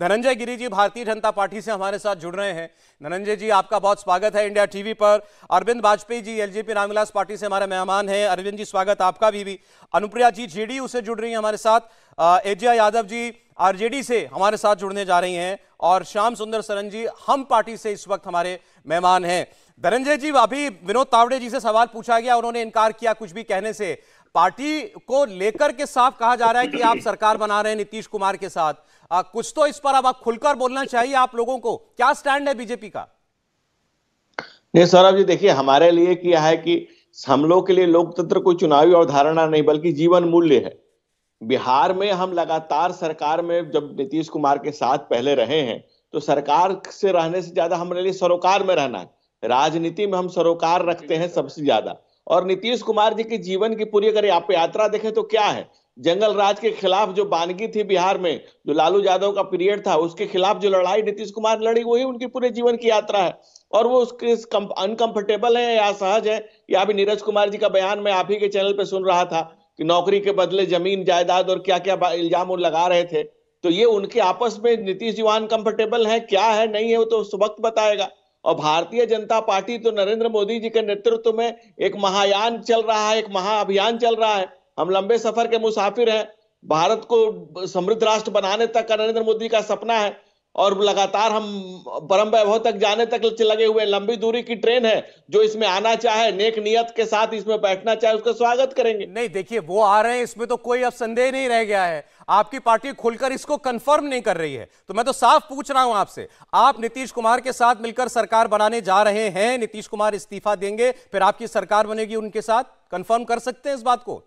धनंजय गिरी जी भारतीय जनता पार्टी से हमारे साथ जुड़ रहे हैं धनंजय जी आपका बहुत स्वागत है इंडिया टीवी पर अरविंद वाजपेयी जी एलजेपी रामविलास पार्टी से हमारे मेहमान हैं अरविंद जी स्वागत आपका भी भी अनुप्रिया जी जेडीयू से जुड़ रही हैं हमारे साथ एजिया यादव जी आरजेडी से हमारे साथ जुड़ने जा रही हैं और श्याम सुंदर सरन जी हम पार्टी से इस वक्त हमारे मेहमान हैं धनंजय जी अभी विनोद तावड़े जी से सवाल पूछा गया उन्होंने इनकार किया कुछ भी कहने से पार्टी को लेकर के साफ कहा जा रहा है कि आप सरकार बना रहे हैं नीतीश कुमार के साथ आ, कुछ तो इस पर अब आप खुलकर बोलना चाहिए आप लोगों को क्या स्टैंड है बीजेपी का नहीं सौरभ जी देखिए हमारे लिए क्या है कि हम लोग के लिए लोकतंत्र कोई चुनावी अवधारणा नहीं बल्कि जीवन मूल्य है बिहार में हम लगातार सरकार में जब नीतीश कुमार के साथ पहले रहे हैं तो सरकार से रहने से ज्यादा हमारे लिए सरोकार में रहना है राजनीति में हम सरोकार रखते हैं सबसे ज्यादा और नीतीश कुमार जी के जीवन की पूरी अगर आप यात्रा देखें तो क्या है जंगल राज के खिलाफ जो बानगी थी बिहार में जो लालू यादव का पीरियड था उसके खिलाफ जो लड़ाई नीतीश कुमार लड़ी वही उनकी पूरे जीवन की यात्रा है और वो उसके अनकंफर्टेबल है या सहज है या अभी नीरज कुमार जी का बयान मैं आप ही के चैनल पे सुन रहा था कि नौकरी के बदले जमीन जायदाद और क्या क्या इल्जाम लगा रहे थे तो ये उनके आपस में नीतीश जी अनकंफर्टेबल है क्या है नहीं है वो तो उस वक्त बताएगा और भारतीय जनता पार्टी तो नरेंद्र मोदी जी के नेतृत्व में एक महायान चल रहा है एक महाअभियान चल रहा है हम लंबे सफर के मुसाफिर हैं भारत को समृद्ध राष्ट्र बनाने तक का नरेंद्र मोदी का सपना है और लगातार हम परम वैभव तक जाने तक लगे हुए लंबी दूरी की ट्रेन है जो इसमें आना चाहे नेक नियत के साथ इसमें बैठना चाहे उसका स्वागत करेंगे नहीं देखिए वो आ रहे हैं इसमें तो कोई अब संदेह नहीं रह गया है आपकी पार्टी खुलकर इसको कंफर्म नहीं कर रही है तो मैं तो साफ पूछ रहा हूं आपसे आप नीतीश कुमार के साथ मिलकर सरकार बनाने जा रहे हैं नीतीश कुमार इस्तीफा देंगे फिर आपकी सरकार बनेगी उनके साथ कंफर्म कर सकते हैं इस बात को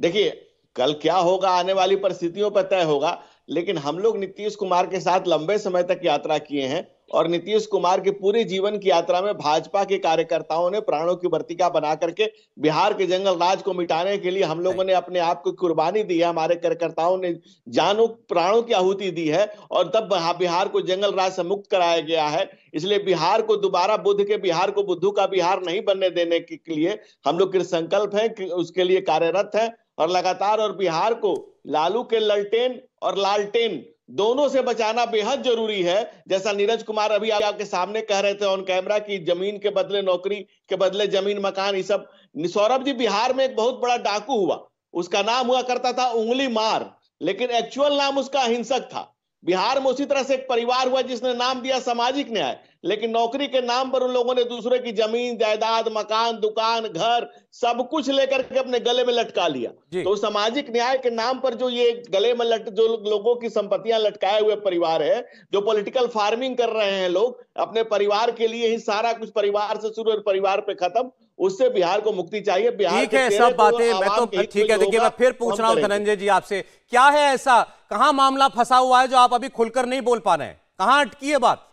देखिए कल क्या होगा आने वाली परिस्थितियों पर तय होगा लेकिन हम लोग नीतीश कुमार के साथ लंबे समय तक यात्रा किए हैं और नीतीश कुमार के पूरे जीवन की यात्रा में भाजपा के कार्यकर्ताओं ने प्राणों की वर्तिका बना करके बिहार के जंगल राज को मिटाने के लिए हम लोगों ने अपने आप को कुर्बानी दी है हमारे कार्यकर्ताओं ने जानों प्राणों की आहुति दी है और तब बिहार को जंगल राज से मुक्त कराया गया है इसलिए बिहार को दोबारा बुद्ध के बिहार को बुद्धू का बिहार नहीं बनने देने के लिए हम लोग कृत संकल्प है उसके लिए कार्यरत है और लगातार और बिहार को लालू के ललटेन और लालटेन दोनों से बचाना बेहद जरूरी है जैसा नीरज कुमार अभी आपके सामने कह रहे थे ऑन कैमरा की जमीन के बदले नौकरी के बदले जमीन मकान ये सब सौरभ जी बिहार में एक बहुत बड़ा डाकू हुआ उसका नाम हुआ करता था उंगली मार लेकिन एक्चुअल नाम उसका अहिंसक था बिहार में उसी तरह से एक परिवार हुआ जिसने नाम दिया सामाजिक न्याय लेकिन नौकरी के नाम पर उन लोगों ने दूसरे की जमीन जायदाद मकान दुकान घर सब कुछ लेकर के अपने गले में लटका लिया तो सामाजिक न्याय के नाम पर जो ये गले में लट जो लोगों की संपत्तियां लटकाए हुए परिवार है जो पॉलिटिकल फार्मिंग कर रहे हैं लोग अपने परिवार के लिए ही सारा कुछ परिवार से शुरू और परिवार पे खत्म उससे बिहार को मुक्ति चाहिए बिहार ठीक है सब बातें मैं तो ठीक है देखिए मैं फिर पूछ रहा हूँ धनंजय जी आपसे क्या है ऐसा कहाँ मामला फंसा हुआ है जो आप अभी खुलकर नहीं बोल पा रहे हैं कहाँ अटकी है बात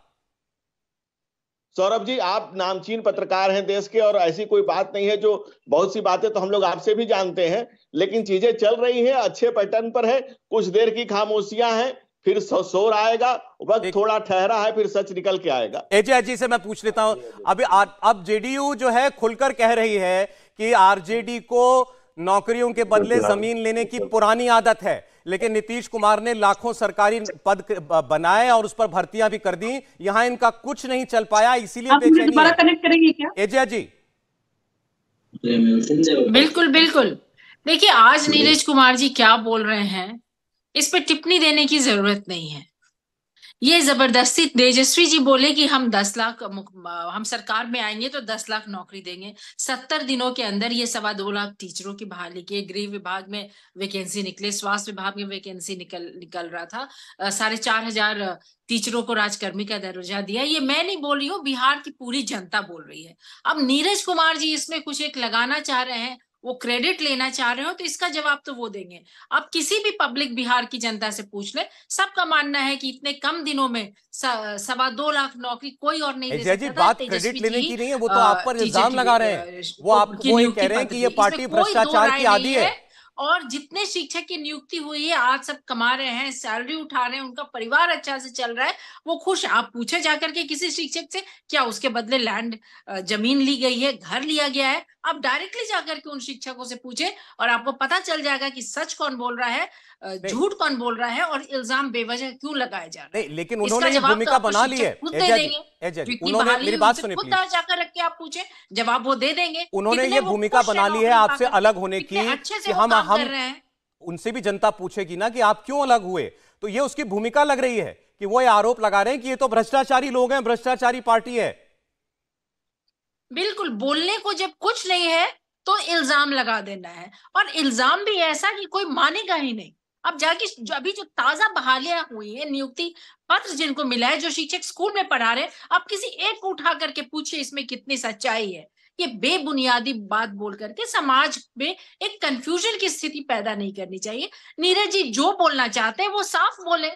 सौरभ जी आप नामचीन पत्रकार हैं देश के और ऐसी कोई बात नहीं है जो बहुत सी बातें तो हम लोग आपसे भी जानते हैं लेकिन चीजें चल रही हैं अच्छे पैटर्न पर है कुछ देर की खामोशियां हैं फिर शोर आएगा वक्त थोड़ा ठहरा है फिर सच निकल के आएगा एजे अजी से मैं पूछ लेता हूं अभी अब जेडीयू जो है खुलकर कह रही है कि आरजेडी को नौकरियों के बदले हाँ। जमीन लेने की पुरानी आदत है लेकिन नीतीश कुमार ने लाखों सरकारी अच्छा। पद बनाए और उस पर भर्तियां भी कर दी यहां इनका कुछ नहीं चल पाया इसीलिए बेचैनी एजय जी बिल्कुल बिल्कुल देखिए आज नीरज कुमार जी क्या बोल रहे हैं इस पर टिप्पणी देने की जरूरत नहीं है ये जबरदस्ती तेजस्वी जी बोले कि हम दस लाख हम सरकार में आएंगे तो दस लाख नौकरी देंगे सत्तर दिनों के अंदर ये सवा दो लाख टीचरों की बहाली की गृह विभाग में वैकेंसी निकले स्वास्थ्य विभाग में वैकेंसी निकल निकल रहा था साढ़े चार हजार टीचरों को राजकर्मी का दर्जा दिया ये मैं नहीं बोल रही हूँ बिहार की पूरी जनता बोल रही है अब नीरज कुमार जी इसमें कुछ एक लगाना चाह रहे हैं वो क्रेडिट लेना चाह रहे हो तो इसका जवाब तो वो देंगे आप किसी भी पब्लिक बिहार की जनता से पूछ ले सबका मानना है कि इतने कम दिनों में सवा दो लाख नौकरी कोई और नहीं दे जी, बात क्रेडिट लेने की नहीं है वो तो आप पर इल्जाम लगा रहे हैं वो आप कह रहे हैं कि ये पार्टी भ्रष्टाचार की आदि है और जितने शिक्षक की नियुक्ति हुई है आज सब कमा रहे हैं सैलरी उठा रहे हैं उनका परिवार अच्छा से चल रहा है वो खुश आप पूछे जाकर के किसी शिक्षक से क्या उसके बदले लैंड जमीन ली गई है घर लिया गया है आप डायरेक्टली जाकर के उन शिक्षकों से पूछे और आपको पता चल जाएगा कि सच कौन बोल रहा है झूठ कौन बोल रहा है और इल्जाम बेवजह क्यों लगाए जा रहे हैं लेकिन उन्होंने तो भूमिका बना ली है मेरी बात सुनिए खुद जाकर रख के आप पूछे जवाब वो दे देंगे उन्होंने ये भूमिका बना ली है आपसे अलग होने की अच्छे से हम कर रहे हैं उनसे भी जनता पूछेगी ना कि आप क्यों अलग हुए तो ये उसकी भूमिका लग रही है कि वो ये आरोप लगा रहे हैं कि ये तो भ्रष्टाचारी लोग हैं भ्रष्टाचारी पार्टी है बिल्कुल बोलने को जब कुछ नहीं है तो इल्जाम लगा देना है और इल्जाम भी ऐसा कि कोई मानेगा ही नहीं अब जाके जो अभी जो ताजा बहालियां हुई है नियुक्ति पत्र जिनको मिला है जो शिक्षक स्कूल में पढ़ा रहे हैं आप किसी एक को उठा करके पूछिए इसमें कितनी सच्चाई है ये बेबुनियादी बात बोल करके समाज में एक कंफ्यूजन की स्थिति पैदा नहीं करनी चाहिए नीरज जी जो बोलना चाहते हैं वो साफ बोले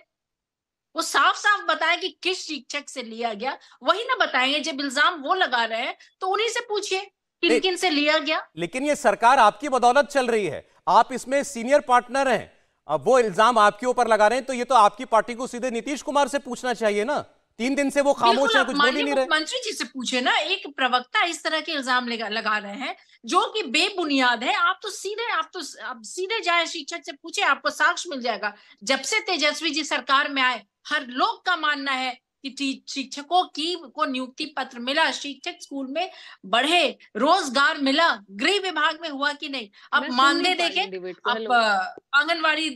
वो साफ साफ बताए कि किस शिक्षक से लिया गया वही ना बताएंगे जब इल्जाम वो लगा रहे हैं तो उन्हीं से पूछिए किन किन से लिया गया लेकिन ये सरकार आपकी बदौलत चल रही है आप इसमें सीनियर पार्टनर हैं अब वो इल्जाम आपके ऊपर लगा रहे हैं तो ये तो आपकी पार्टी को सीधे नीतीश कुमार से पूछना चाहिए ना तीन दिन से वो खामोश है कुछ बोल ही नहीं रहे मंत्री जी से पूछे ना एक प्रवक्ता इस तरह के इल्जाम लगा रहे हैं जो कि बेबुनियाद है आप तो सीधे आप तो आप सीधे जाए शिक्षक से पूछे आपको साक्ष मिल जाएगा जब से तेजस्वी जी सरकार में आए हर लोग का मानना है कि शिक्षकों की को नियुक्ति पत्र मिला शिक्षक स्कूल में बढ़े रोजगार मिला गृह विभाग में हुआ कि नहीं अब मानदेय देखे अब आंगनवाड़ी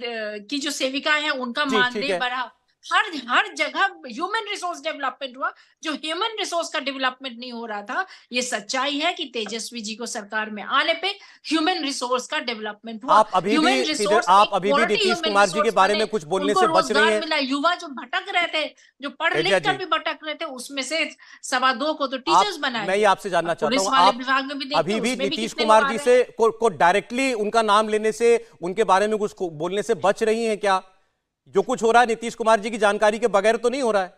की जो सेविका है उनका मानदेय बढ़ा हर हर जगह ह्यूमन रिसोर्स डेवलपमेंट हुआ जो ह्यूमन रिसोर्स का डेवलपमेंट नहीं हो रहा था ये सच्चाई है कि तेजस्वी जी को सरकार में आने पे ह्यूमन रिसोर्स का डेवलपमेंट हुआ आप अभी भी आप अभी भी नीतीश कुमार जी के बारे में कुछ बोलने से बच रहे हैं मिला युवा जो भटक रहे थे जो पढ़ लिख कर भी भटक रहे थे उसमें से सवा दो को तो टीचर्स बनाए मैं आपसे जानना चाहता हूँ अभी भी नीतीश कुमार जी से को डायरेक्टली उनका नाम लेने से उनके बारे में कुछ बोलने से बच रही है क्या जो कुछ हो रहा है नीतीश कुमार जी की जानकारी के बगैर तो नहीं हो रहा है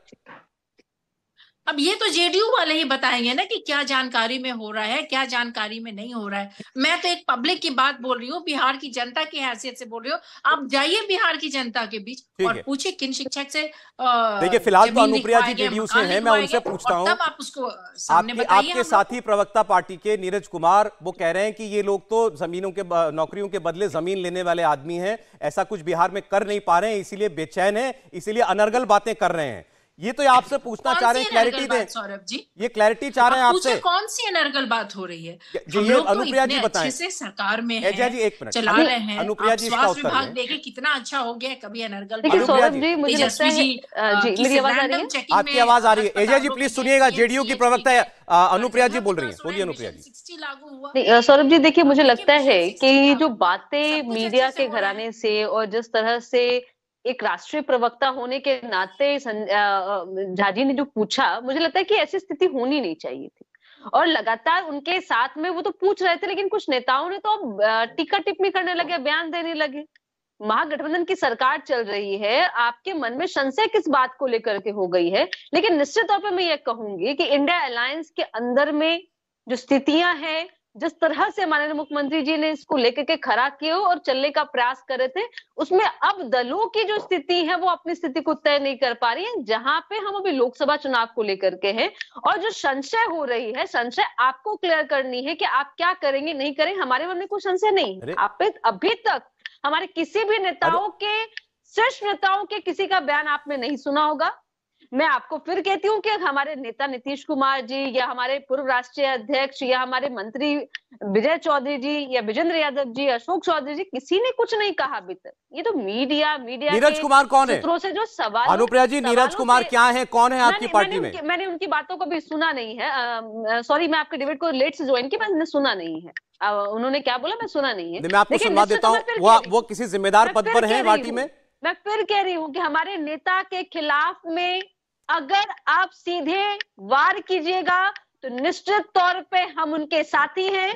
अब ये तो जेडीयू वाले ही बताएंगे ना कि क्या जानकारी में हो रहा है क्या जानकारी में नहीं हो रहा है मैं तो एक पब्लिक की बात बोल रही हूँ बिहार की जनता की हैसियत से बोल रही हूँ आप जाइए बिहार की जनता के बीच और पूछिए किन शिक्षक से देखिए फिलहाल तो अनुप्रिया जी जेडीयू से हैं मैं उनसे पूछता हूँ आप उसको आपके, आपके साथी प्रवक्ता पार्टी के नीरज कुमार वो कह रहे हैं कि ये लोग तो जमीनों के नौकरियों के बदले जमीन लेने वाले आदमी है ऐसा कुछ बिहार में कर नहीं पा रहे हैं इसीलिए बेचैन है इसीलिए अनर्गल बातें कर रहे हैं ये तो आपसे पूछना चाह रहे हैं क्लैरिटी दें सौरभ जी ये क्लैरिटी चाह रहे हैं आपसे कौन सी अनर्गल बात हो रही है जो ये तो अनुप्रिया जी बताएं से सरकार में है जी एक मिनट चला रहे हैं अनुप्रिया जी इसका उत्तर विभाग देखिए कितना अच्छा हो गया कभी अनर्गल देखिए सौरभ जी मुझे लगता है जी मेरी आवाज आ रही है आपकी आवाज आ रही है एजा जी प्लीज सुनिएगा जेडीयू की प्रवक्ता अनुप्रिया जी बोल रही है बोलिए अनुप्रिया जी सौरभ जी देखिए मुझे लगता है कि जो बातें मीडिया के घराने से और जिस तरह से एक राष्ट्रीय प्रवक्ता होने के नाते झाजी ने जो पूछा मुझे लगता है कि ऐसी स्थिति होनी नहीं चाहिए थी और लगातार उनके साथ में वो तो पूछ रहे थे लेकिन कुछ नेताओं ने तो अब टिक्का टिप्पणी करने लगे बयान देने लगे महागठबंधन की सरकार चल रही है आपके मन में संशय किस बात को लेकर के हो गई है लेकिन निश्चित तौर पर मैं ये कहूंगी कि इंडिया अलायंस के अंदर में जो स्थितियां हैं जिस तरह से माननीय मुख्यमंत्री जी ने इसको लेकर के खड़ा किए और चलने का प्रयास कर रहे थे उसमें अब दलों की जो स्थिति है वो अपनी स्थिति को तय नहीं कर पा रही है जहां पे हम अभी लोकसभा चुनाव को लेकर के हैं और जो संशय हो रही है संशय आपको क्लियर करनी है कि आप क्या करेंगे नहीं करेंगे हमारे मन में कोई संशय नहीं आप पे अभी तक हमारे किसी भी नेताओं के शीर्ष नेताओं के किसी का बयान आपने नहीं सुना होगा मैं आपको फिर कहती हूँ कि हमारे नेता नीतीश कुमार जी या हमारे पूर्व राष्ट्रीय अध्यक्ष या हमारे मंत्री विजय चौधरी जी या विजेंद्र यादव जी अशोक चौधरी जी किसी ने कुछ नहीं कहा अभी तक ये तो मीडिया मीडिया नीरज कुमार कौन है से जो सवाल अनुप्रिया जी नीरज कुमार क्या है कौन है आपकी पार्टी में मैंने उनकी बातों को भी सुना नहीं है सॉरी मैं आपके डिबेट को लेट से ज्वाइन की मैंने सुना नहीं है उन्होंने क्या बोला मैं सुना नहीं है मैं आपको सुनवा देता हूँ वो किसी जिम्मेदार पद पर है पार्टी में मैं फिर कह रही हूँ कि हमारे नेता के खिलाफ में अगर आप सीधे वार कीजिएगा तो निश्चित तौर पे हम उनके साथी हैं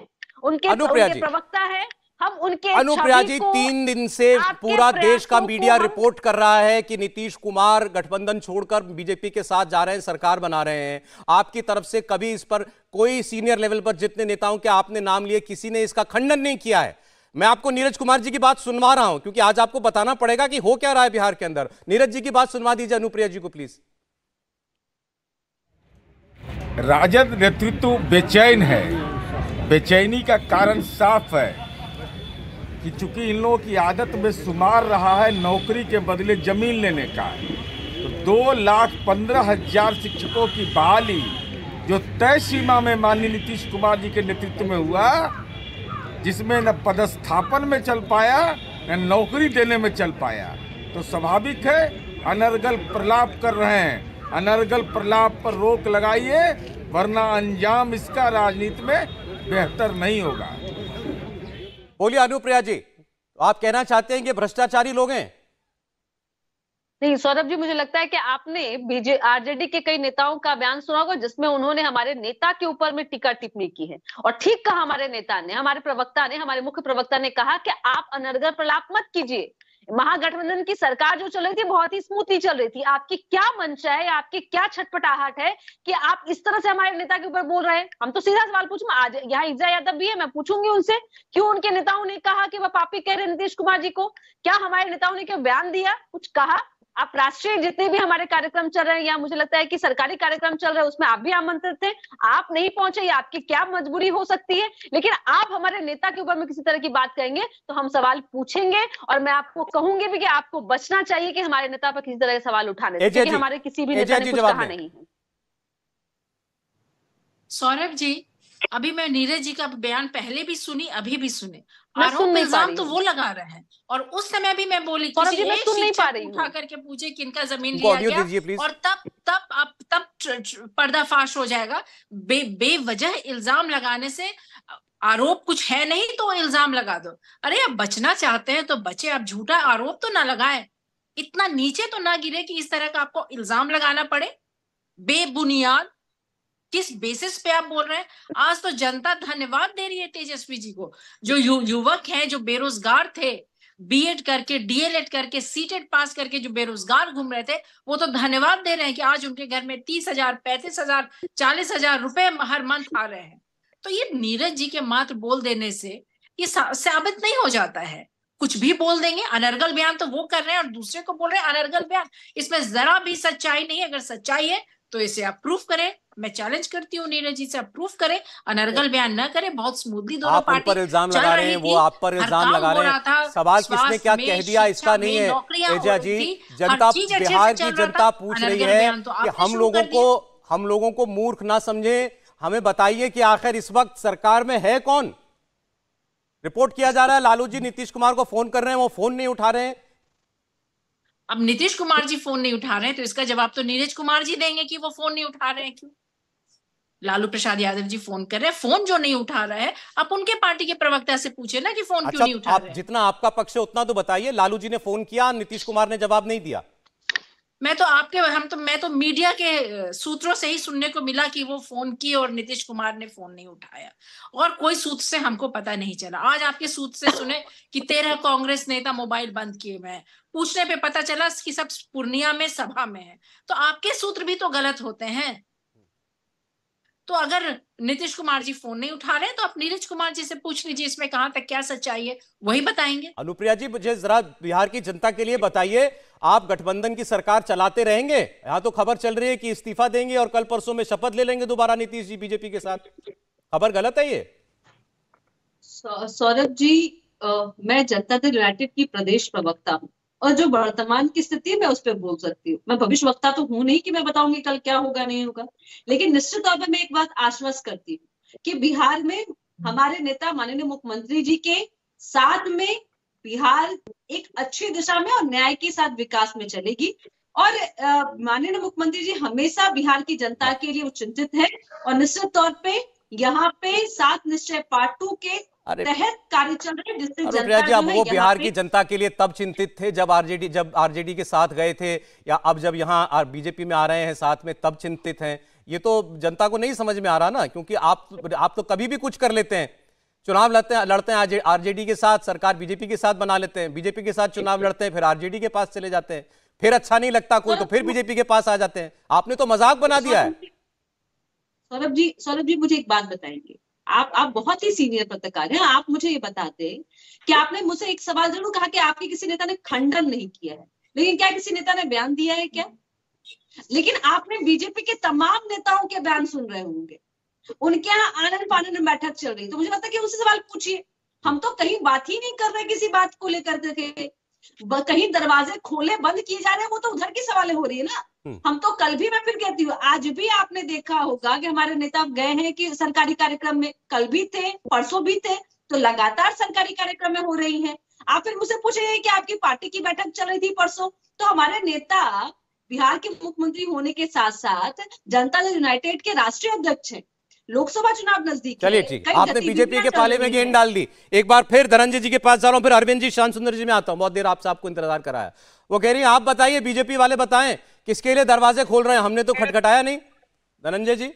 उनके, उनके प्रवक्ता हैं हम उनके अनुप्रिया जी तीन दिन से पूरा देश का मीडिया रिपोर्ट कर रहा है कि नीतीश कुमार गठबंधन छोड़कर बीजेपी के साथ जा रहे हैं सरकार बना रहे हैं आपकी तरफ से कभी इस पर कोई सीनियर लेवल पर जितने नेताओं के आपने नाम लिए किसी ने इसका खंडन नहीं किया है मैं आपको नीरज कुमार जी की बात सुनवा रहा हूं क्योंकि आज आपको बताना पड़ेगा कि हो क्या रहा है बिहार के अंदर नीरज जी की बात सुनवा दीजिए अनुप्रिया जी को प्लीज राजद नेतृत्व बेचैन है बेचैनी का कारण साफ है कि चूंकि इन लोगों की आदत में सुमार रहा है नौकरी के बदले जमीन लेने का तो दो लाख पंद्रह हजार शिक्षकों की बहाली जो तय सीमा में माननीय नीतीश कुमार जी के नेतृत्व में हुआ जिसमें न पदस्थापन में चल पाया न नौकरी देने में चल पाया तो स्वाभाविक है अनर्गल प्रलाप कर रहे हैं अनर्गल प्रलाप पर रोक लगाइए वरना अंजाम इसका राजनीति में बेहतर नहीं होगा बोलिए अनुप्रिया जी आप कहना चाहते हैं कि भ्रष्टाचारी लोग हैं नहीं सौरभ जी मुझे लगता है कि आपने बीजे आरजेडी के कई नेताओं का बयान सुना होगा जिसमें उन्होंने हमारे नेता के ऊपर में टीका टिप्पणी की है और ठीक कहा हमारे नेता ने हमारे प्रवक्ता ने हमारे मुख्य प्रवक्ता ने कहा कि आप अनर्गल प्रलाप मत कीजिए महागठबंधन की सरकार जो चल रही थी बहुत ही स्मूथली चल रही थी आपकी क्या मंशा है आपकी क्या छटपटाहट है कि आप इस तरह से हमारे नेता के ऊपर बोल रहे हैं हम तो सीधा सवाल पूछूंगा आज यहाँ इज्जा यादव भी है मैं पूछूंगी उनसे क्यों उनके नेताओं ने कहा कि वह पापी कह रहे नीतीश कुमार जी को क्या हमारे नेताओं ने क्या बयान दिया कुछ कहा आप राष्ट्रीय जितने भी हमारे कार्यक्रम चल रहे हैं या मुझे लगता है कि सरकारी कार्यक्रम चल रहे हैं उसमें आप भी आमंत्रित थे आप नहीं पहुंचे या आपकी क्या मजबूरी हो सकती है लेकिन आप हमारे नेता के ऊपर में किसी तरह की बात करेंगे तो हम सवाल पूछेंगे और मैं आपको कहूंगी भी कि आपको बचना चाहिए कि हमारे नेता पर किसी तरह के सवाल उठाने हमारे किसी भी नेता ने कुछ कहा नहीं है सौरभ जी अभी मैं नीरज जी का बयान पहले भी सुनी अभी भी सुने आरोप इल्जाम तो वो लगा रहे हैं और उस समय भी मैं बोली किसी सुन नहीं पा रही उठा करके पूछे कि इनका जमीन लिया गया और तब तब अब तब पर्दाफाश हो जाएगा बे बेवजह इल्जाम लगाने से आरोप कुछ है नहीं तो इल्जाम लगा दो अरे आप बचना चाहते हैं तो बचे आप झूठा आरोप तो ना लगाए इतना नीचे तो ना गिरे कि इस तरह का आपको इल्जाम लगाना पड़े बेबुनियाद किस बेसिस पे आप बोल रहे हैं आज तो जनता धन्यवाद दे रही है तेजस्वी जी को जो यु, युवक हैं जो बेरोजगार थे बीएड करके डीएलएड करके सीटेड पास करके जो बेरोजगार घूम रहे थे वो तो धन्यवाद दे रहे हैं कि आज उनके घर में तीस हजार पैंतीस हजार चालीस हजार रुपए हर मंथ आ रहे हैं तो ये नीरज जी के मात्र बोल देने से ये साबित नहीं हो जाता है कुछ भी बोल देंगे अनर्गल बयान तो वो कर रहे हैं और दूसरे को बोल रहे हैं अनर्गल बयान इसमें जरा भी सच्चाई नहीं है अगर सच्चाई है तो इसे आप प्रूफ करें मैं चैलेंज करती हूँ नीरज जी से अप्रूव करे अनर्गल बयान न करे बहुत स्मूथली दोनों पार्टी पर इल्जाम लगा रहे हैं वो आप पर इल्जाम लगा रहे हैं सवाल किसने क्या कह दिया इसका नहीं है एजा जी जनता बिहार की जनता पूछ रही है तो कि हम लोगों को हम लोगों को मूर्ख ना समझे हमें बताइए कि आखिर इस वक्त सरकार में है कौन रिपोर्ट किया जा रहा है लालू जी नीतीश कुमार को फोन कर रहे हैं वो फोन नहीं उठा रहे हैं अब नीतीश कुमार जी फोन नहीं उठा रहे हैं तो इसका जवाब तो नीरज कुमार जी देंगे कि वो फोन नहीं उठा रहे हैं क्यों लालू प्रसाद यादव जी फोन कर रहे हैं फोन जो नहीं उठा रहा है आप उनके पार्टी के प्रवक्ता से पूछे ना कि फोन अच्छा, क्यों नहीं उठा आप रहे जितना आपका पक्ष है उतना तो बताइए लालू जी ने फोन किया नीतीश कुमार ने जवाब नहीं दिया मैं तो आपके हम तो मैं तो मीडिया के सूत्रों से ही सुनने को मिला कि वो फोन की और नीतीश कुमार ने फोन नहीं उठाया और कोई सूत्र से हमको पता नहीं चला आज आपके सूत्र से सुने कि तेरह कांग्रेस नेता मोबाइल बंद किए हुए हैं पूछने पे पता चला कि सब पूर्णिया में सभा में है तो आपके सूत्र भी तो गलत होते हैं तो अगर नीतीश कुमार जी फोन नहीं उठा रहे तो आप नीरज कुमार जी से पूछ लीजिए इसमें कहां तक क्या सच्चाई है वही बताएंगे अनुप्रिया जी मुझे जरा बिहार की जनता के लिए बताइए आप गठबंधन की सरकार चलाते रहेंगे यहाँ तो खबर चल रही है कि इस्तीफा देंगे और कल परसों में शपथ ले लेंगे दोबारा नीतीश जी बीजेपी के साथ खबर गलत है ये सौरभ जी आ, मैं जनता दल यूनाइटेड की प्रदेश प्रवक्ता हूँ और जो वर्तमान की स्थिति मैं उस पर बोल सकती हूँ मैं भविष्य वक्ता तो हूं नहीं कि मैं बताऊंगी कल क्या होगा नहीं होगा लेकिन निश्चित तौर पर मैं एक बात आश्वस्त करती हूँ कि बिहार में हमारे नेता माननीय मुख्यमंत्री जी के साथ में बिहार एक अच्छी दिशा में और न्याय के साथ विकास में चलेगी और माननीय मुख्यमंत्री जी हमेशा बिहार की जनता के लिए चिंतित है और निश्चित तौर पे यहाँ पे सात निश्चय पार्ट टू के अरे कार्य चल रहे जिससे जनता जी वो बिहार की जनता के लिए तब चिंतित थे जब आरजेडी जब आरजेडी के साथ गए थे या अब जब यहाँ बीजेपी में आ रहे हैं साथ में तब चिंतित हैं ये तो जनता को नहीं समझ में आ रहा ना क्योंकि आप आप तो कभी भी कुछ कर लेते हैं चुनाव लड़ते हैं लड़ते हैं आरजेडी के साथ सरकार बीजेपी के साथ बना लेते हैं बीजेपी के साथ चुनाव लड़ते हैं फिर आरजेडी के पास चले जाते हैं फिर अच्छा नहीं लगता कोई तो फिर बीजेपी के पास आ जाते हैं आपने तो मजाक बना दिया है सौरभ जी सौरभ जी मुझे एक बात बताएंगे आप आप बहुत ही सीनियर पत्रकार हैं आप मुझे ये बताते कि आपने मुझसे एक सवाल जरूर कहा कि आपके किसी नेता ने खंडन नहीं किया है लेकिन क्या किसी नेता ने बयान दिया है क्या लेकिन आपने बीजेपी के तमाम नेताओं के बयान सुन रहे होंगे उनके यहाँ आनंद पानंद बैठक चल रही तो मुझे पता कि उनसे सवाल पूछिए हम तो कहीं बात ही नहीं कर रहे किसी बात को लेकर के कहीं दरवाजे खोले बंद किए जा रहे हैं वो तो उधर की सवालें हो रही है ना हम्म। हम तो कल भी मैं फिर कहती हूँ आज भी आपने देखा होगा कि हमारे नेता गए हैं कि सरकारी कार्यक्रम में कल भी थे परसों भी थे तो लगातार सरकारी कार्यक्रम में हो रही है आप फिर मुझसे पूछ रहे हैं कि आपकी पार्टी की बैठक चल रही थी परसों तो हमारे नेता बिहार के मुख्यमंत्री होने के साथ साथ जनता दल यूनाइटेड के राष्ट्रीय अध्यक्ष हैं लोकसभा चुनाव नजदीक चलिए ठीक आपने बीजेपी के पाले में गेंद डाल दी एक बार फिर धनंजय जी के पास जा रहा हूँ फिर अरविंद जी शांत सुंदर जी में आता हूँ बहुत देर आप साहब को इंतजार कराया वो कह रही है आप बताइए बीजेपी वाले बताएं किसके लिए दरवाजे खोल रहे हैं हमने तो खटखटाया नहीं धनंजय जी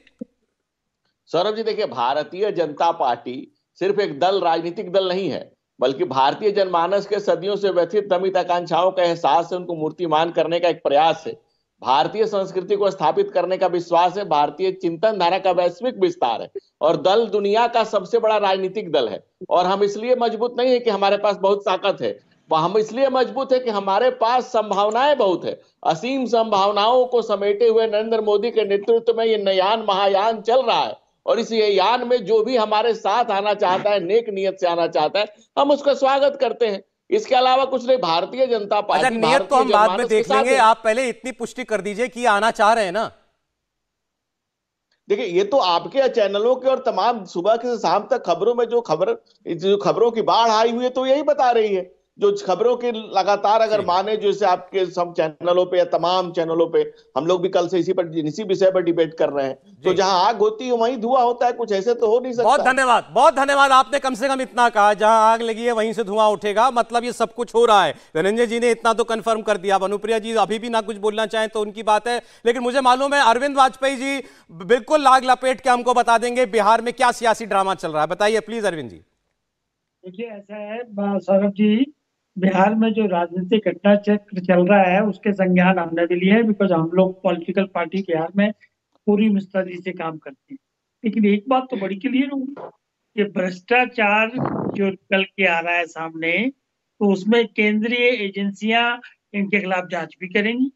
सौरभ जी देखिये भारतीय जनता पार्टी सिर्फ एक दल राजनीतिक दल नहीं है बल्कि भारतीय जनमानस के सदियों से व्यथित दमित आकांक्षाओं का एहसास से उनको मूर्तिमान करने का एक प्रयास है भारतीय संस्कृति को स्थापित करने का विश्वास है भारतीय चिंतन धारा का वैश्विक विस्तार है और दल दुनिया का सबसे बड़ा राजनीतिक दल है और हम इसलिए मजबूत नहीं है कि हमारे पास बहुत ताकत है हम इसलिए मजबूत है कि हमारे पास संभावनाएं बहुत है असीम संभावनाओं को समेटे हुए नरेंद्र मोदी के नेतृत्व में ये नयान महायान चल रहा है और इस यान में जो भी हमारे साथ आना चाहता है नेक नियत से आना चाहता है हम उसका स्वागत करते हैं इसके अलावा कुछ नहीं भारतीय जनता अच्छा, पार्टी नियत तो हम बाद में देख लेंगे आप पहले इतनी पुष्टि कर दीजिए कि आना चाह रहे हैं ना देखिए ये तो आपके चैनलों के और तमाम सुबह से शाम तक खबरों में जो खबर जो खबरों की बाढ़ आई हुई है तो यही बता रही है जो खबरों के लगातार अगर माने जो इसे आपके सब चैनलों पे या तमाम चैनलों पे हम लोग भी कल से इसी पर इसी विषय पर डिबेट कर रहे हैं तो जहां आग होती है वहीं धुआं होता है कुछ ऐसे तो हो नहीं सकता बहुत धन्यवाद बहुत धन्यवाद आपने कम से कम इतना कहा जहां आग लगी है वहीं से धुआं उठेगा मतलब ये सब कुछ हो रहा है धनंजय जी ने इतना तो कन्फर्म कर दिया आप अनुप्रिया जी अभी भी ना कुछ बोलना चाहें तो उनकी बात है लेकिन मुझे मालूम है अरविंद वाजपेयी जी बिल्कुल लाग लपेट के हमको बता देंगे बिहार में क्या सियासी ड्रामा चल रहा है बताइए प्लीज अरविंद जी देखिए ऐसा है सौरभ जी बिहार में जो राजनीतिक घटना चक्र चल रहा है उसके संज्ञान हमने भी लिए हैं बिकॉज हम लोग पॉलिटिकल पार्टी बिहार में पूरी मुस्तैदी से काम करते हैं लेकिन एक बात तो बड़ी क्लियर होगी कि भ्रष्टाचार जो निकल के आ रहा है सामने तो उसमें केंद्रीय एजेंसियां इनके खिलाफ जांच भी करेंगी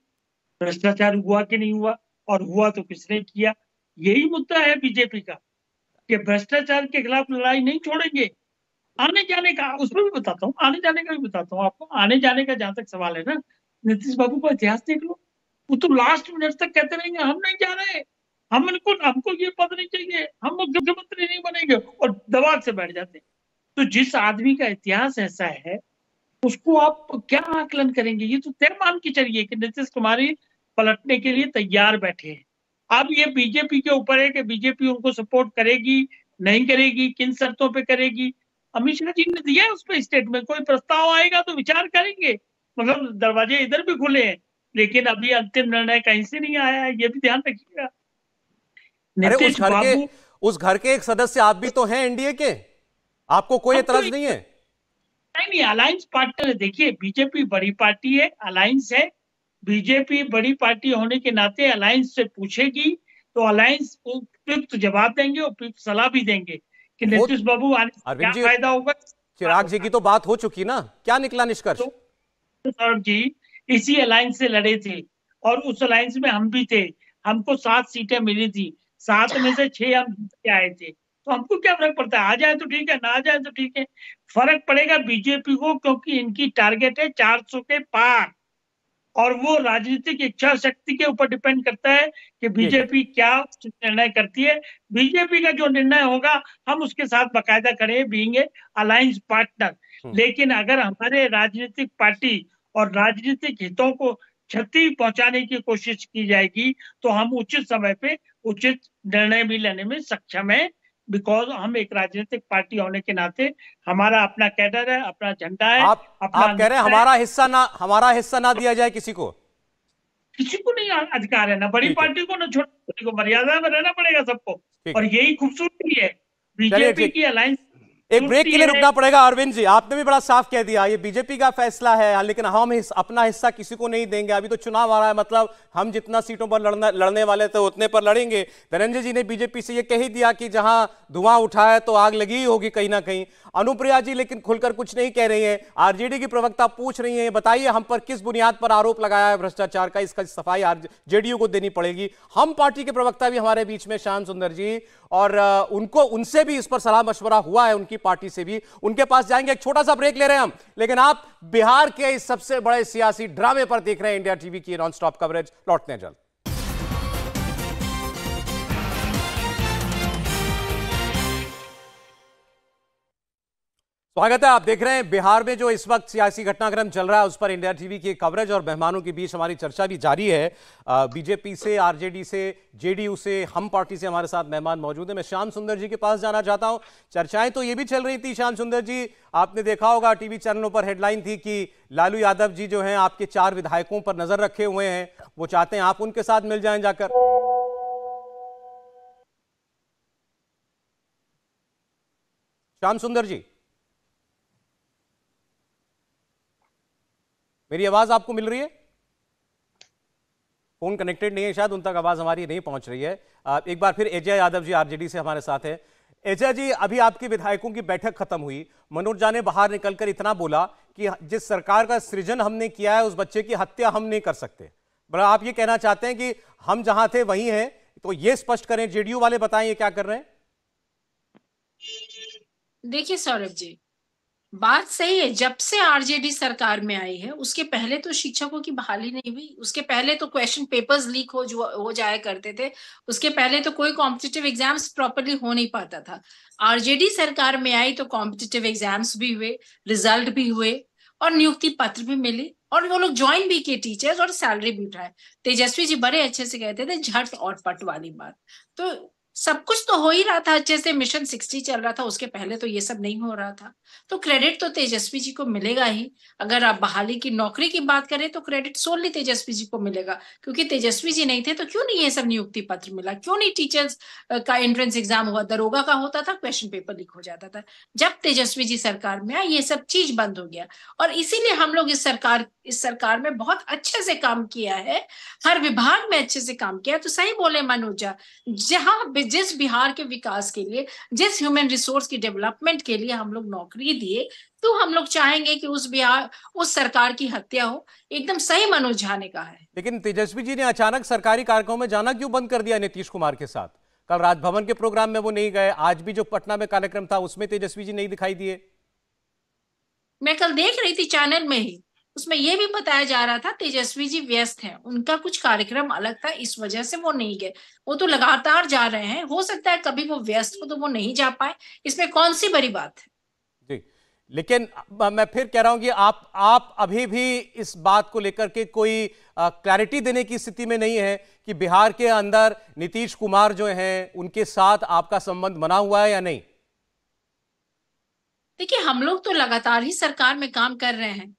भ्रष्टाचार हुआ कि नहीं हुआ और हुआ तो किसने किया यही मुद्दा है बीजेपी का कि भ्रष्टाचार के खिलाफ लड़ाई नहीं छोड़ेंगे आने जाने का उसमें भी बताता हूँ आने जाने का भी बताता हूँ आपको आने जाने का जहां तक सवाल है ना नीतीश बाबू का इतिहास देख लो वो तो लास्ट मिनट तक कहते रहेंगे हम नहीं जा रहे हम इनको हमको ये पद नहीं चाहिए हम मुख्यमंत्री नहीं बनेंगे और दबाव से बैठ जाते तो जिस आदमी का इतिहास ऐसा है उसको आप क्या आकलन करेंगे ये तो तय मान के चलिए कि नीतीश कुमार पलटने के लिए तैयार बैठे हैं अब ये बीजेपी के ऊपर है कि बीजेपी उनको सपोर्ट करेगी नहीं करेगी किन शर्तों पे करेगी अमित शाह जी ने दिया है उस पर स्टेटमेंट कोई प्रस्ताव आएगा तो विचार करेंगे मतलब दरवाजे इधर भी खुले हैं लेकिन अभी अंतिम निर्णय कहीं से नहीं आया है ये भी ध्यान रखिएगा उस घर के एक सदस्य आप भी तो हैं एनडीए के आपको कोई एतराज नहीं है नहीं नहीं अलायंस पार्टनर देखिए बीजेपी बड़ी पार्टी है अलायंस है बीजेपी बड़ी पार्टी होने के नाते अलायंस से पूछेगी तो अलायंस उपयुक्त जवाब देंगे उपयुक्त सलाह भी देंगे कि नीतीश बाबू आने क्या फायदा होगा चिराग जी की तो बात हो चुकी ना क्या निकला निष्कर्ष तो, तो सौरभ जी इसी अलायंस से लड़े थे और उस अलायंस में हम भी थे हमको सात सीटें मिली थी सात में से छह हम आए थे तो हमको क्या फर्क पड़ता है आ जाए तो ठीक है ना आ जाए तो ठीक है फर्क पड़ेगा बीजेपी को क्योंकि इनकी टारगेट है 400 के पार और वो राजनीतिक इच्छा शक्ति के ऊपर डिपेंड करता है कि बीजेपी क्या निर्णय करती है बीजेपी का जो निर्णय होगा हम उसके साथ बाकायदा करें बींगे अलायंस पार्टनर लेकिन अगर हमारे राजनीतिक पार्टी और राजनीतिक हितों को क्षति पहुंचाने की कोशिश की जाएगी तो हम उचित समय पे उचित निर्णय भी लेने में सक्षम है बिकॉज हम एक राजनीतिक पार्टी होने के नाते हमारा अपना कैडर है अपना झंडा है आप, अपना आप कह रहे हैं हमारा हिस्सा ना हमारा हिस्सा ना दिया जाए किसी को किसी को नहीं अधिकार है ना बड़ी पार्टी को ना छोटी पार्टी को मर्यादा में रहना पड़ेगा सबको और यही खूबसूरती है बीजेपी की अलायंस एक ब्रेक के लिए रुकना पड़ेगा अरविंद जी आपने भी बड़ा साफ कह दिया ये बीजेपी का फैसला है लेकिन हाँ, हम हिस, अपना हिस्सा किसी को नहीं देंगे अभी तो चुनाव आ रहा है मतलब हम जितना सीटों पर लड़ना लड़ने वाले थे उतने पर लड़ेंगे धनंजय जी ने बीजेपी से ये कह ही दिया कि जहां धुआं उठा है तो आग लगी ही होगी कहीं ना कहीं अनुप्रिया जी लेकिन खुलकर कुछ नहीं कह रही है आरजेडी की प्रवक्ता पूछ रही है बताइए हम पर किस बुनियाद पर आरोप लगाया है भ्रष्टाचार का इसका सफाई जेडीयू को देनी पड़ेगी हम पार्टी के प्रवक्ता भी हमारे बीच में श्याम सुंदर जी और उनको उनसे भी इस पर सलाह मशवरा हुआ है उनकी पार्टी से भी उनके पास जाएंगे एक छोटा सा ब्रेक ले रहे हैं हम लेकिन आप बिहार के इस सबसे बड़े सियासी ड्रामे पर देख रहे हैं इंडिया टीवी की नॉन स्टॉप कवरेज लौटते हैं जल्द स्वागत तो है आप देख रहे हैं बिहार में जो इस वक्त सियासी घटनाक्रम चल रहा है उस पर इंडिया टीवी की कवरेज और मेहमानों के बीच हमारी चर्चा भी जारी है बीजेपी से आरजेडी से जेडीयू से हम पार्टी से हमारे साथ मेहमान मौजूद है मैं श्याम सुंदर जी के पास जाना चाहता हूं चर्चाएं तो ये भी चल रही थी श्याम सुंदर जी आपने देखा होगा टीवी चैनलों पर हेडलाइन थी कि लालू यादव जी जो है आपके चार विधायकों पर नजर रखे हुए हैं वो चाहते हैं आप उनके साथ मिल जाए जाकर श्याम सुंदर जी मेरी आवाज आपको मिल रही है फोन कनेक्टेड नहीं है शायद उन तक आवाज हमारी नहीं पहुंच रही है एक बार फिर एजय यादव जी आरजेडी से हमारे साथ हैं एजय जी अभी आपकी विधायकों की बैठक खत्म हुई मनोज झा ने बाहर निकलकर इतना बोला कि जिस सरकार का सृजन हमने किया है उस बच्चे की हत्या हम नहीं कर सकते बड़ा आप ये कहना चाहते हैं कि हम जहां थे वहीं हैं तो ये स्पष्ट करें जेडीयू वाले बताएं ये क्या कर रहे हैं देखिए सौरभ जी बात सही है जब से आरजेडी सरकार में आई है उसके पहले तो शिक्षकों की बहाली नहीं हुई उसके पहले तो क्वेश्चन पेपर्स लीक हो हो जाया करते थे उसके पहले तो कोई कॉम्पिटेटिव एग्जाम्स प्रॉपरली हो नहीं पाता था आरजेडी सरकार में आई तो कॉम्पिटेटिव एग्जाम्स भी हुए रिजल्ट भी हुए और नियुक्ति पत्र भी मिले और वो लोग ज्वाइन भी किए टीचर्स और सैलरी भी उठाए तेजस्वी जी बड़े अच्छे से कहते थे झट और पट वाली बात तो सब कुछ तो हो ही रहा था अच्छे से मिशन सिक्सटी चल रहा था उसके पहले तो ये सब नहीं हो रहा था तो क्रेडिट तो तेजस्वी जी को मिलेगा ही अगर आप बहाली की नौकरी की बात करें तो क्रेडिट सोनली तेजस्वी जी को मिलेगा क्योंकि तेजस्वी जी नहीं थे तो क्यों नहीं ये सब नियुक्ति पत्र मिला क्यों नहीं टीचर्स का एंट्रेंस एग्जाम हुआ दरोगा का होता था क्वेश्चन पेपर लीक हो जाता था जब तेजस्वी जी सरकार में आया ये सब चीज बंद हो गया और इसीलिए हम लोग इस सरकार इस सरकार में बहुत अच्छे से काम किया है हर विभाग में अच्छे से काम किया तो सही बोले मनोजा जहां जिस बिहार के विकास के लिए जिस ह्यूमन रिसोर्स की डेवलपमेंट के लिए हम लोग नौकरी दिए तो हम लोग चाहेंगे कि उस बिहार उस सरकार की हत्या हो एकदम सही मनोज झा ने कहा है लेकिन तेजस्वी जी ने अचानक सरकारी कार्यक्रमों में जाना क्यों बंद कर दिया नीतीश कुमार के साथ कल राजभवन के प्रोग्राम में वो नहीं गए आज भी जो पटना में कार्यक्रम था उसमें तेजस्वी जी नहीं दिखाई दिए मैं कल देख रही थी चैनल में ही उसमें यह भी बताया जा रहा था तेजस्वी जी व्यस्त हैं उनका कुछ कार्यक्रम अलग था इस वजह से वो नहीं गए वो तो लगातार जा रहे हैं हो सकता है कभी वो व्यस्त हो तो वो नहीं जा पाए इसमें कौन सी बड़ी बात है लेकिन मैं फिर कह रहा हूं कि आप आप अभी भी इस बात को लेकर के कोई क्लैरिटी देने की स्थिति में नहीं है कि बिहार के अंदर नीतीश कुमार जो हैं उनके साथ आपका संबंध बना हुआ है या नहीं देखिए हम लोग तो लगातार ही सरकार में काम कर रहे हैं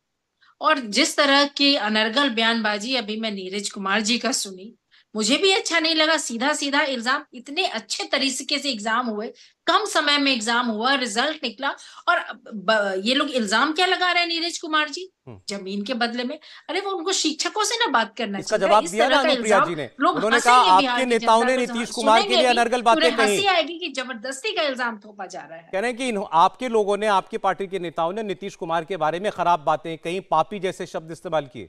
और जिस तरह की अनर्गल बयानबाजी अभी मैं नीरज कुमार जी का सुनी मुझे भी अच्छा नहीं लगा सीधा सीधा एग्जाम इतने अच्छे तरीके से एग्जाम हुए कम समय में एग्जाम हुआ रिजल्ट निकला और ये लोग इल्जाम क्या लगा रहे हैं नीरज कुमार जी हम्म। जमीन के बदले में अरे वो उनको शिक्षकों से ना बात करना इसका जवाब दिया ना अनुप्रिया जी ने उन्होंने कहा आपके नेताओं ने नीतीश कुमार के लिए अनर्गल बातें कही हंसी आएगी कि जबरदस्ती का इल्जाम थोपा जा रहा है कह रहे हैं कि आपके लोगों ने आपकी पार्टी के नेताओं ने नीतीश कुमार के बारे में खराब बातें कहीं पापी जैसे शब्द इस्तेमाल किए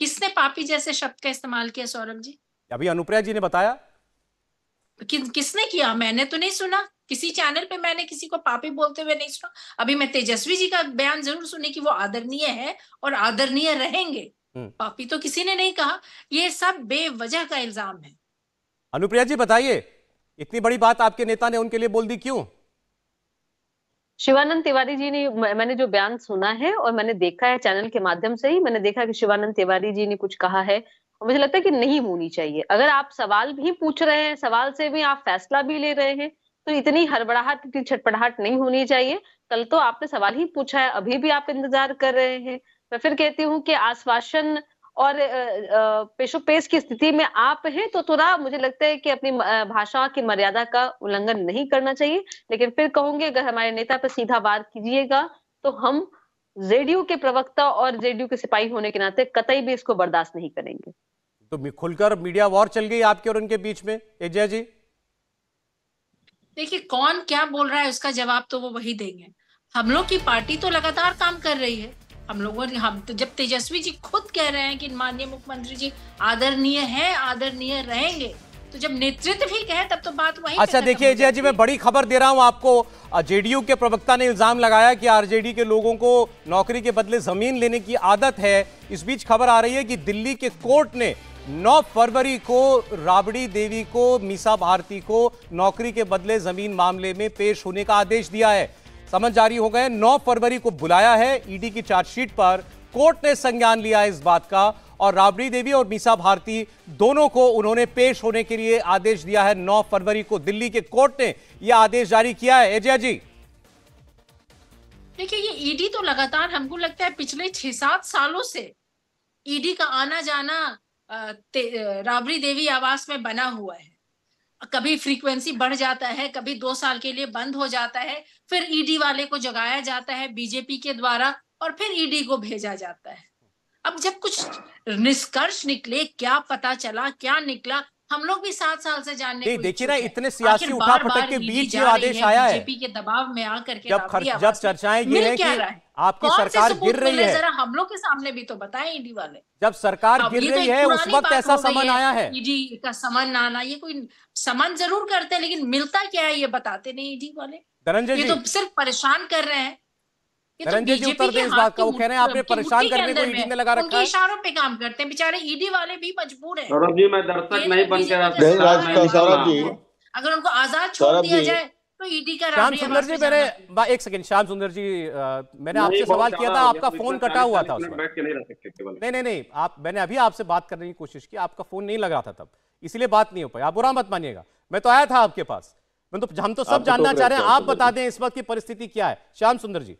किसने पापी जैसे शब्द का इस्तेमाल किया सौरभ जी अभी अनुप्रिया जी ने बताया कि, किसने किया मैंने तो नहीं सुना किसी चैनल पे मैंने किसी को पापी बोलते हुए नहीं सुना अभी मैं तेजस्वी जी का बयान जरूर सुनी कि वो आदरणीय है और आदरणीय रहेंगे हम्म। पापी तो किसी ने नहीं कहा ये सब बेवजह का इल्जाम है अनुप्रिया जी बताइए इतनी बड़ी बात आपके नेता ने उनके लिए बोल दी क्यों शिवानंद तिवारी जी ने मैंने जो बयान सुना है और मैंने देखा है चैनल के माध्यम से ही मैंने देखा कि शिवानंद तिवारी जी ने कुछ कहा है और मुझे लगता है कि नहीं होनी चाहिए अगर आप सवाल भी पूछ रहे हैं सवाल से भी आप फैसला भी ले रहे हैं तो इतनी हड़बड़ाहट इतनी छटपटाहट नहीं होनी चाहिए कल तो आपने सवाल ही पूछा है अभी भी आप इंतजार कर रहे हैं मैं फिर कहती हूँ कि आश्वासन और पेशो पेश की स्थिति में आप हैं तो थोड़ा मुझे लगता है कि अपनी भाषा की मर्यादा का उल्लंघन नहीं करना चाहिए लेकिन फिर कहूंगे अगर हमारे नेता पर सीधा वार कीजिएगा तो हम जेडीयू के प्रवक्ता और जेडीयू के सिपाही होने के नाते कतई भी इसको बर्दाश्त नहीं करेंगे तो खुलकर मीडिया वॉर चल गई आपके और उनके बीच में एजय जी देखिए कौन क्या बोल रहा है उसका जवाब तो वो वही देंगे हम लोग की पार्टी तो लगातार काम कर रही है हम लोग और हम तो जब तेजस्वी जी खुद कह रहे हैं कि माननीय मुख्यमंत्री जी आदरणीय हैं आदरणीय रहेंगे तो जब नेतृत्व भी कहे तब तो बात वही अच्छा देखिए जय जी मैं बड़ी खबर दे रहा हूँ आपको जेडीयू के प्रवक्ता ने इल्जाम लगाया कि आरजेडी के लोगों को नौकरी के बदले जमीन लेने की आदत है इस बीच खबर आ रही है कि दिल्ली के कोर्ट ने 9 फरवरी को राबड़ी देवी को मीसा भारती को नौकरी के बदले जमीन मामले में पेश होने का आदेश दिया है समन जारी हो गए 9 फरवरी को बुलाया है ईडी की चार्जशीट पर कोर्ट ने संज्ञान लिया इस बात का और राबड़ी देवी और मीसा भारती दोनों को उन्होंने पेश होने के लिए आदेश दिया है 9 फरवरी को दिल्ली के कोर्ट ने यह आदेश जारी किया है अजय जी देखिए ये ईडी तो लगातार हमको लगता है पिछले छह सात सालों से ईडी का आना जाना राबड़ी देवी आवास में बना हुआ है कभी फ्रीक्वेंसी बढ़ जाता है कभी दो साल के लिए बंद हो जाता है फिर ईडी e वाले को जगाया जाता है बीजेपी के द्वारा और फिर ईडी e को भेजा जाता है अब जब कुछ निष्कर्ष निकले क्या पता चला क्या निकला हम लोग भी सात साल से जानने देखिए ना इतने सियासी उठा पटक के बीच जो आदेश आया है के दबाव में आकर के जब खर्च जब चर्चाएं ये है कि आपकी सरकार गिर तो रही है जरा हम लोग के सामने भी तो बताएं ईडी वाले जब सरकार गिर तो रही है उस वक्त ऐसा समन आया है ईडी का समन आना ये कोई समन जरूर करते हैं लेकिन मिलता क्या है ये बताते नहीं ईडी वाले धनंजय जी तो सिर्फ परेशान कर रहे हैं धनंजय जी उत्तर दें इस बात का वो कह रहे हैं आपने परेशान करने को ईडी ने लगा रखा है इशारों पे काम करते हैं बेचारे ईडी वाले भी मजबूर हैं सौरभ जी मैं दर्शक नहीं तो बन के अगर उनको आजाद छोड़ दिया जाए तो श्याम सुंदर जी मैंने एक सेकंड श्याम सुंदर जी मैंने आपसे सवाल किया था आपका फोन कटा हुआ था नहीं नहीं नहीं आप मैंने अभी आपसे बात करने की कोशिश की आपका फोन नहीं लगा था तब इसलिए बात नहीं हो पाई आप बुरा मत मानिएगा मैं तो आया था आपके पास मैं तो हम तो सब तो जानना चाह रहे हैं आप बता दें इस वक्त की परिस्थिति क्या है श्याम सुंदर जी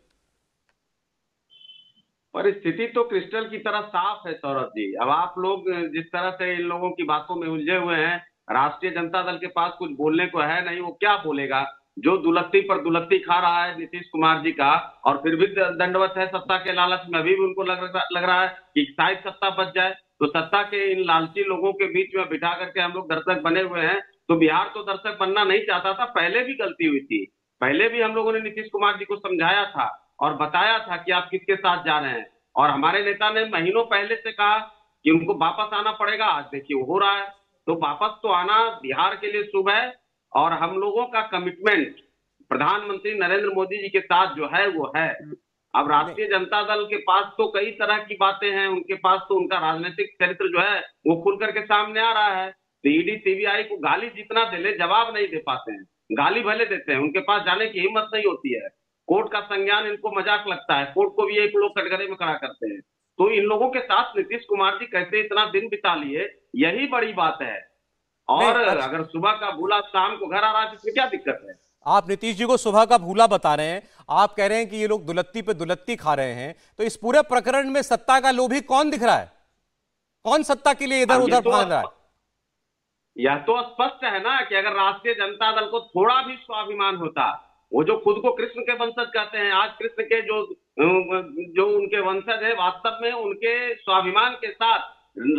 परिस्थिति तो क्रिस्टल की तरह साफ है सौरभ जी अब आप लोग जिस तरह से इन लोगों की बातों में उलझे हुए हैं राष्ट्रीय जनता दल के पास कुछ बोलने को है नहीं वो क्या बोलेगा जो दुलत्ती पर दुलत्ती खा रहा है नीतीश कुमार जी का और फिर भी दंडवत है सत्ता के लालच में अभी भी उनको लग लग रहा है कि शायद सत्ता बच जाए तो सत्ता के इन लालची लोगों के बीच में बिठा करके हम लोग दर्शक बने हुए हैं तो बिहार तो दर्शक बनना नहीं चाहता था पहले भी गलती हुई थी पहले भी हम लोगों ने नीतीश कुमार जी को समझाया था और बताया था कि आप किसके साथ जा रहे हैं और हमारे नेता ने महीनों पहले से कहा कि उनको वापस आना पड़ेगा आज देखिए हो रहा है तो वापस तो आना बिहार के लिए शुभ है और हम लोगों का कमिटमेंट प्रधानमंत्री नरेंद्र मोदी जी के साथ जो है वो है अब राष्ट्रीय जनता दल के पास तो कई तरह की बातें हैं उनके पास तो उनका राजनीतिक चरित्र जो है वो खुल करके सामने आ रहा है तो ईडी e सीबीआई को गाली जितना दे ले जवाब नहीं दे पाते हैं गाली भले देते हैं उनके पास जाने की हिम्मत नहीं होती है कोर्ट का संज्ञान इनको मजाक लगता है कोर्ट को भी एक लोग कटघरे में खड़ा करते हैं तो इन लोगों के साथ नीतीश कुमार जी कैसे इतना दिन बिता लिए यही बड़ी बात है और अच्छा- अगर सुबह का भूला शाम को घर आ रहा है क्या दिक्कत है आप नीतीश जी को सुबह का भूला बता रहे हैं आप कह रहे हैं कि ये लोग दुलत्ती पे दुलत्ती खा रहे हैं तो इस पूरे प्रकरण में सत्ता का लोभी कौन दिख रहा है कौन सत्ता के लिए इधर उधर तो भाग रहा है यह तो स्पष्ट है ना कि अगर राष्ट्रीय जनता दल को थोड़ा भी स्वाभिमान होता वो जो खुद को कृष्ण के वंशज कहते हैं आज कृष्ण के जो जो उनके वंशज है वास्तव में उनके स्वाभिमान के साथ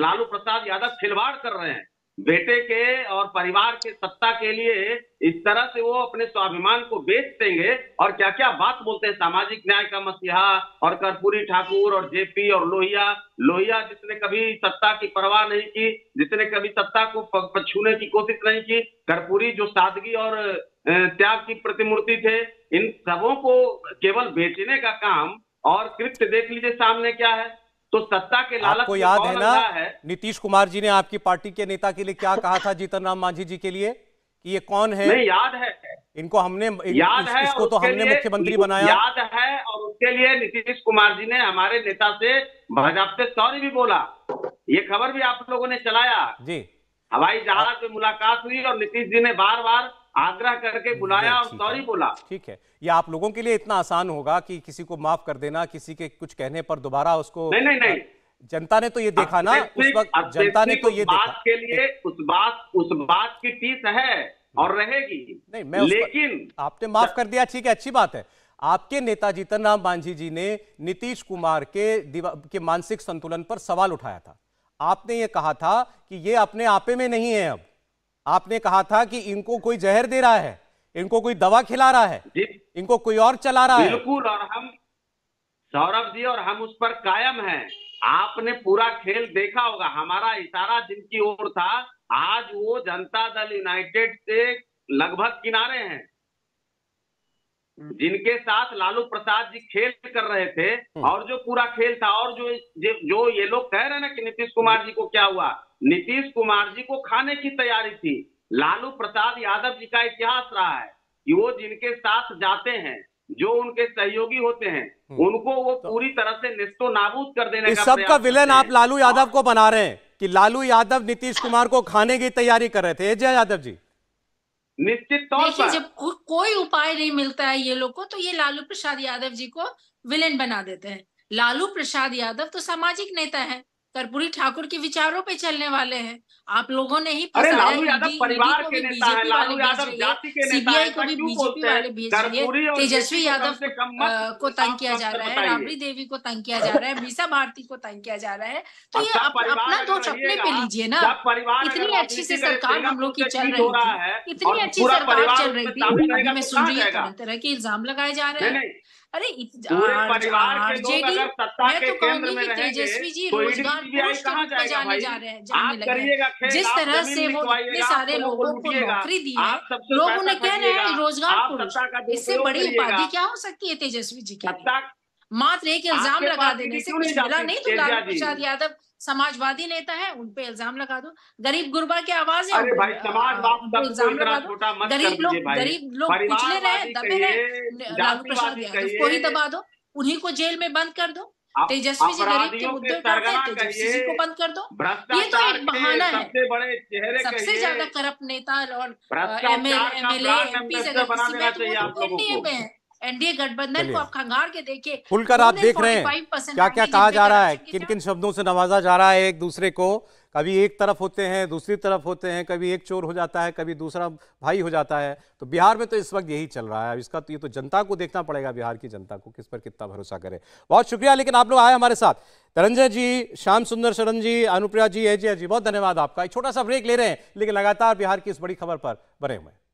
लालू प्रसाद यादव खिलवाड़ कर रहे हैं बेटे के और परिवार के सत्ता के लिए इस तरह से वो अपने स्वाभिमान को बेच देंगे और क्या क्या बात बोलते हैं सामाजिक न्याय का मसीहा और कर्पूरी ठाकुर और जेपी और लोहिया लोहिया जिसने कभी सत्ता की परवाह नहीं की जिसने कभी सत्ता को छूने की कोशिश नहीं की कर्पूरी जो सादगी और त्याग की प्रतिमूर्ति थे इन सबों को केवल बेचने का काम और कृत्य देख लीजिए सामने क्या है तो सत्ता के लालच को याद है ना नीतीश कुमार जी ने आपकी पार्टी के नेता के लिए क्या कहा था जीतन राम मांझी जी के लिए कि ये कौन है नहीं याद है इनको हमने याद इस, है इसको तो हमने मुख्यमंत्री बनाया याद है और उसके लिए नीतीश कुमार जी ने हमारे नेता से भाजपा सॉरी भी बोला ये खबर भी आप लोगों ने चलाया जी हवाई जहाज से मुलाकात हुई और नीतीश जी ने बार बार आग्रह करके हम्म, बुलाया और सॉरी बोला ठीक है ये आप लोगों के लिए इतना आसान होगा कि किसी को माफ कर देना किसी के कुछ कहने पर दोबारा उसको नहीं नहीं नहीं जनता ने तो ये देखा ना उस वक्त जनता ने तो ये देखा के लिए उस बात उस बात की टीस है हम्म। और रहेगी नहीं मैं लेकिन आपने माफ कर दिया ठीक है अच्छी बात है आपके नेता जीतन राम मांझी जी ने नीतीश कुमार के के मानसिक संतुलन पर सवाल उठाया था आपने ये कहा था कि ये अपने आपे में नहीं है अब आपने कहा था कि इनको कोई जहर दे रहा है इनको कोई दवा खिला रहा है इनको कोई और चला रहा है बिल्कुल और हम सौरभ जी और हम उस पर कायम हैं आपने पूरा खेल देखा होगा हमारा इशारा जिनकी ओर था आज वो जनता दल यूनाइटेड से लगभग किनारे हैं जिनके साथ लालू प्रसाद जी खेल कर रहे थे हम्म। और जो पूरा खेल था और जो जो ये लोग कह रहे ना कि नीतीश कुमार जी को क्या हुआ नीतीश कुमार जी को खाने की तैयारी थी लालू प्रसाद यादव जी का इतिहास रहा है कि वो जिनके साथ जाते हैं जो उनके सहयोगी होते हैं हम्म। उनको वो तो- पूरी तरह से निस्तो नाबूद कर देने का सबका विलन आप लालू यादव को बना रहे हैं कि लालू यादव नीतीश कुमार को खाने की तैयारी कर रहे थे जय यादव जी निश्चित तौर पर जब कोई उपाय नहीं मिलता है ये लोग को तो ये लालू प्रसाद यादव जी को विलेन बना देते हैं लालू प्रसाद यादव तो सामाजिक नेता है कर्पूरी ठाकुर के विचारों पे चलने वाले हैं आप लोगों ने ही अरे लालू यादव परिवार के नेता है लालू यादव जाति के नेता है क्यों बोलते हैं तेजस्वी यादव को तंग किया जा रहा है राबड़ी देवी को तंग किया जा रहा है मीसा भारती को तंग किया जा रहा है तो ये अपना दो चपने पे लीजिए ना इतनी अच्छी से सरकार हम लोग की तो चल रही थी इतनी अच्छी सरकार चल रही थी मैं तो सुन रही है तरह के इल्जाम लगाए जा रहे हैं अरे तो तेजस्वी जी तो रोजगार जाने जा रहे हैं जिस तरह से वो इतने सारे लोगों को नौकरी दी है लोग उन्हें कह रहे हैं रोजगार इससे बड़ी उपाधि क्या हो सकती है तेजस्वी जी की मात्र एक इल्जाम लगा देने से कुछ मिला नहीं तो लालू प्रसाद यादव समाजवादी नेता है उन पे इल्जाम लगा दो गरीब गुरबा की आवाज है इल्जाम लगा दो गरीब लोग गरीब लोग पिछले रहे दबे रहे लालू प्रसाद यादव को ही दबा दो उन्हीं को जेल में बंद कर दो तेजस्वी जी गरीब के मुद्दे उठाते हैं तेजस्वी जी को बंद कर दो ये तो एक बहाना है सबसे ज्यादा करप्ट नेता और एमएलए एमपी जगह किसी में तो है एनडीए गठबंधन को आप खंगार के देखिए खुलकर आप देख रहे हैं क्या क्या कहा जा रहा है किन किन शब्दों से नवाजा जा रहा है एक दूसरे को कभी एक तरफ होते हैं दूसरी तरफ होते हैं कभी एक चोर हो जाता है कभी दूसरा भाई हो जाता है तो बिहार में तो इस वक्त यही चल रहा है इसका तो ये तो जनता को देखना पड़ेगा बिहार की जनता को किस पर कितना भरोसा करे बहुत शुक्रिया लेकिन आप लोग आए हमारे साथ तरंजय जी श्याम सुंदर शरण जी अनुप्रिया जी एजिया जी बहुत धन्यवाद आपका एक छोटा सा ब्रेक ले रहे हैं लेकिन लगातार बिहार की इस बड़ी खबर पर बने हुए हैं